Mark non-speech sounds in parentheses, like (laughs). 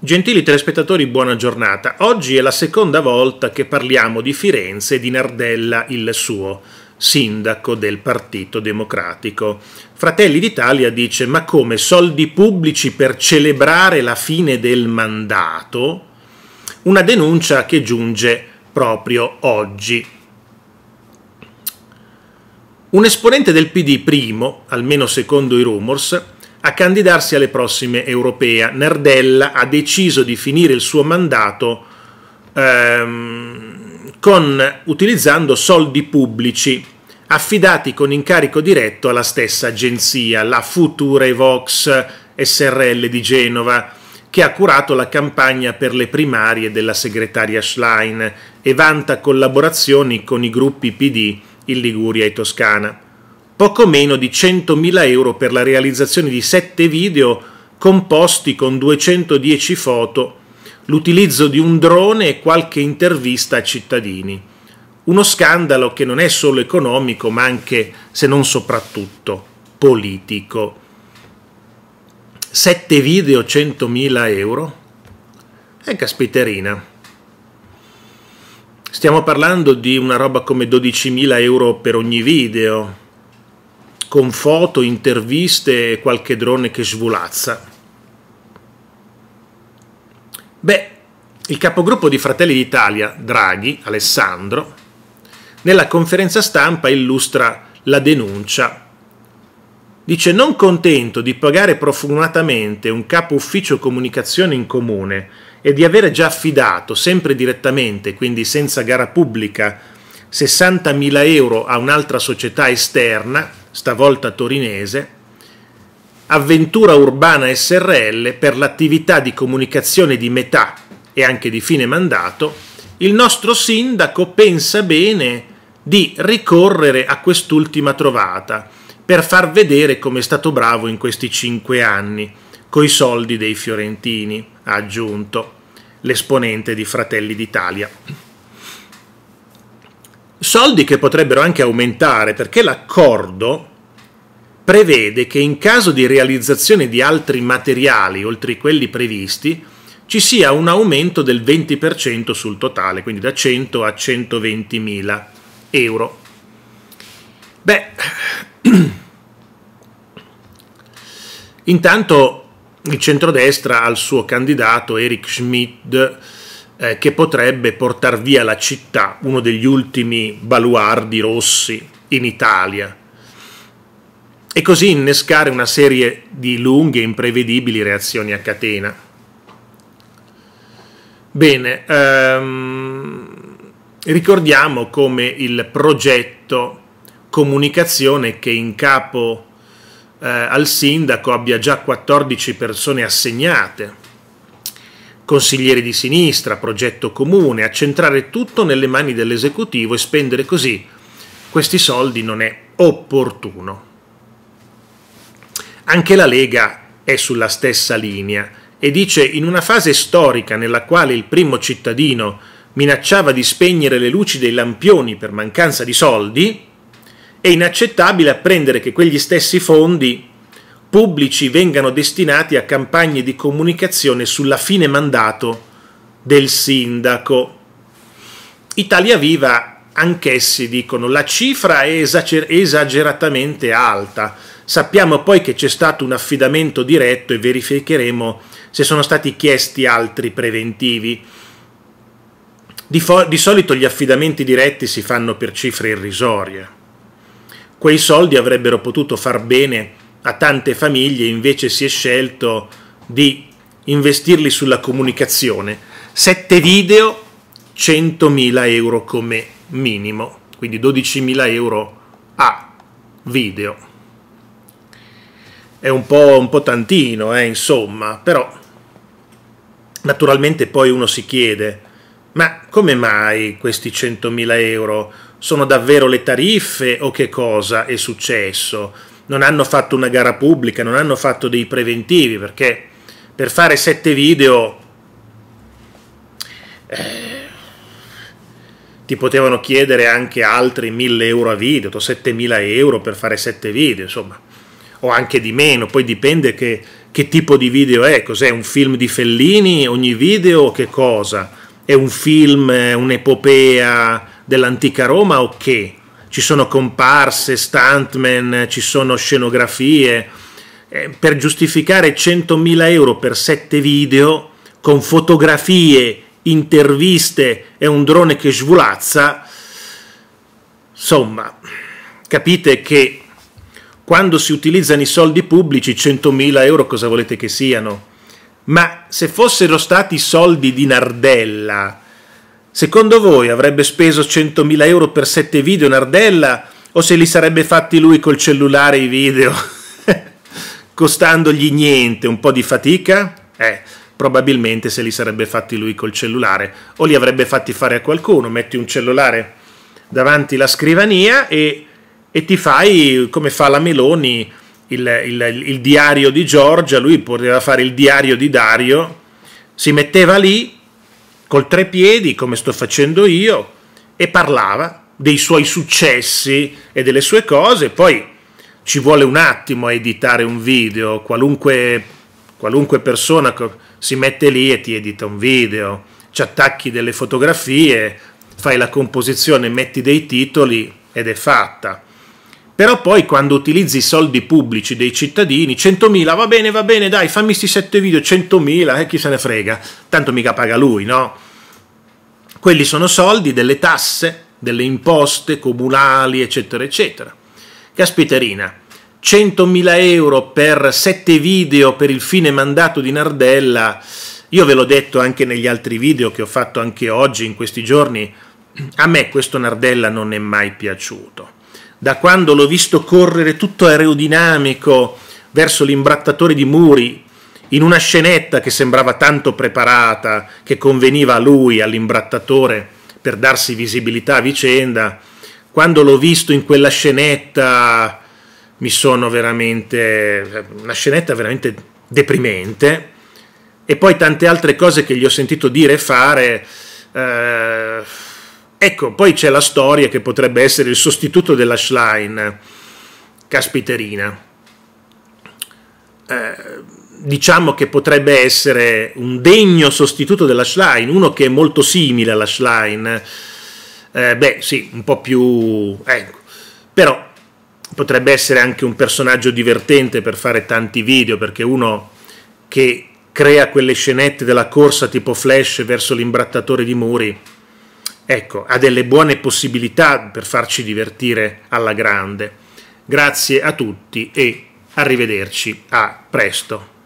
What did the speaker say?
Gentili telespettatori, buona giornata. Oggi è la seconda volta che parliamo di Firenze e di Nardella, il suo sindaco del Partito Democratico. Fratelli d'Italia dice: Ma come soldi pubblici per celebrare la fine del mandato? Una denuncia che giunge proprio oggi. Un esponente del PD primo, almeno secondo i rumors, a candidarsi alle prossime europee. Nardella ha deciso di finire il suo mandato ehm, con, utilizzando soldi pubblici affidati con incarico diretto alla stessa agenzia, la Futura Vox SRL di Genova, che ha curato la campagna per le primarie della segretaria Schlein e vanta collaborazioni con i gruppi PD in Liguria e Toscana poco meno di 100.000 euro per la realizzazione di 7 video composti con 210 foto, l'utilizzo di un drone e qualche intervista a cittadini. Uno scandalo che non è solo economico, ma anche, se non soprattutto, politico. 7 video 100.000 euro? E eh, caspiterina. Stiamo parlando di una roba come 12.000 euro per ogni video, con foto, interviste e qualche drone che svolazza. Beh, il capogruppo di Fratelli d'Italia, Draghi, Alessandro, nella conferenza stampa illustra la denuncia. Dice non contento di pagare profumatamente un capo ufficio comunicazione in comune e di avere già affidato, sempre direttamente, quindi senza gara pubblica, 60.000 euro a un'altra società esterna, stavolta torinese, Avventura Urbana SRL per l'attività di comunicazione di metà e anche di fine mandato, il nostro sindaco pensa bene di ricorrere a quest'ultima trovata per far vedere come è stato bravo in questi cinque anni, coi soldi dei fiorentini, ha aggiunto l'esponente di Fratelli d'Italia soldi che potrebbero anche aumentare perché l'accordo prevede che in caso di realizzazione di altri materiali oltre quelli previsti ci sia un aumento del 20% sul totale, quindi da 100 a 120 mila euro. Beh, (clears throat) intanto il centrodestra ha il suo candidato Eric Schmidt eh, che potrebbe portar via la città, uno degli ultimi baluardi rossi in Italia, e così innescare una serie di lunghe e imprevedibili reazioni a catena. Bene, ehm, ricordiamo come il progetto comunicazione che in capo eh, al sindaco abbia già 14 persone assegnate consiglieri di sinistra, progetto comune, accentrare tutto nelle mani dell'esecutivo e spendere così questi soldi non è opportuno. Anche la Lega è sulla stessa linea e dice in una fase storica nella quale il primo cittadino minacciava di spegnere le luci dei lampioni per mancanza di soldi, è inaccettabile apprendere che quegli stessi fondi pubblici vengano destinati a campagne di comunicazione sulla fine mandato del sindaco. Italia Viva, anch'essi dicono, la cifra è esager- esageratamente alta. Sappiamo poi che c'è stato un affidamento diretto e verificheremo se sono stati chiesti altri preventivi. Di, fo- di solito gli affidamenti diretti si fanno per cifre irrisorie. Quei soldi avrebbero potuto far bene a tante famiglie invece si è scelto di investirli sulla comunicazione. 7 video, 100.000 euro come minimo, quindi 12.000 euro a video. È un po', un po tantino, eh, insomma, però naturalmente poi uno si chiede, ma come mai questi 100.000 euro? Sono davvero le tariffe o che cosa è successo? non hanno fatto una gara pubblica, non hanno fatto dei preventivi, perché per fare sette video eh, ti potevano chiedere anche altri 1000 euro a video, 7000 euro per fare sette video, insomma, o anche di meno, poi dipende che, che tipo di video è, cos'è un film di Fellini, ogni video o che cosa? È un film, un'epopea dell'antica Roma o che? ci sono comparse, stuntmen, ci sono scenografie. Eh, per giustificare 100.000 euro per 7 video con fotografie, interviste e un drone che svolazza, insomma, capite che quando si utilizzano i soldi pubblici 100.000 euro cosa volete che siano? Ma se fossero stati soldi di Nardella, Secondo voi avrebbe speso 100.000 euro per 7 video Nardella o se li sarebbe fatti lui col cellulare i video? (laughs) Costandogli niente, un po' di fatica? Eh, probabilmente se li sarebbe fatti lui col cellulare o li avrebbe fatti fare a qualcuno, metti un cellulare davanti la scrivania e, e ti fai come fa la Meloni il, il, il diario di Giorgia, lui poteva fare il diario di Dario, si metteva lì col tre piedi, come sto facendo io, e parlava dei suoi successi e delle sue cose, poi ci vuole un attimo a editare un video, qualunque, qualunque persona si mette lì e ti edita un video, ci attacchi delle fotografie, fai la composizione, metti dei titoli ed è fatta. Però poi quando utilizzi i soldi pubblici dei cittadini, 100.000 va bene, va bene, dai, fammi sti 7 video, 100.000, eh, chi se ne frega, tanto mica paga lui, no? Quelli sono soldi delle tasse, delle imposte comunali, eccetera, eccetera. Caspiterina, 100.000 euro per 7 video per il fine mandato di Nardella, io ve l'ho detto anche negli altri video che ho fatto anche oggi, in questi giorni, (clears throat) a me questo Nardella non è mai piaciuto da quando l'ho visto correre tutto aerodinamico verso l'imbrattatore di muri, in una scenetta che sembrava tanto preparata, che conveniva a lui, all'imbrattatore, per darsi visibilità a vicenda, quando l'ho visto in quella scenetta mi sono veramente... una scenetta veramente deprimente, e poi tante altre cose che gli ho sentito dire e fare. Eh, Ecco, poi c'è la storia che potrebbe essere il sostituto della Schlein, Caspiterina. Eh, diciamo che potrebbe essere un degno sostituto della Schlein, uno che è molto simile alla Schlein. Eh, beh, sì, un po' più... ecco. Però potrebbe essere anche un personaggio divertente per fare tanti video, perché uno che crea quelle scenette della corsa tipo Flash verso l'imbrattatore di muri ecco, ha delle buone possibilità per farci divertire alla grande. Grazie a tutti e arrivederci a presto.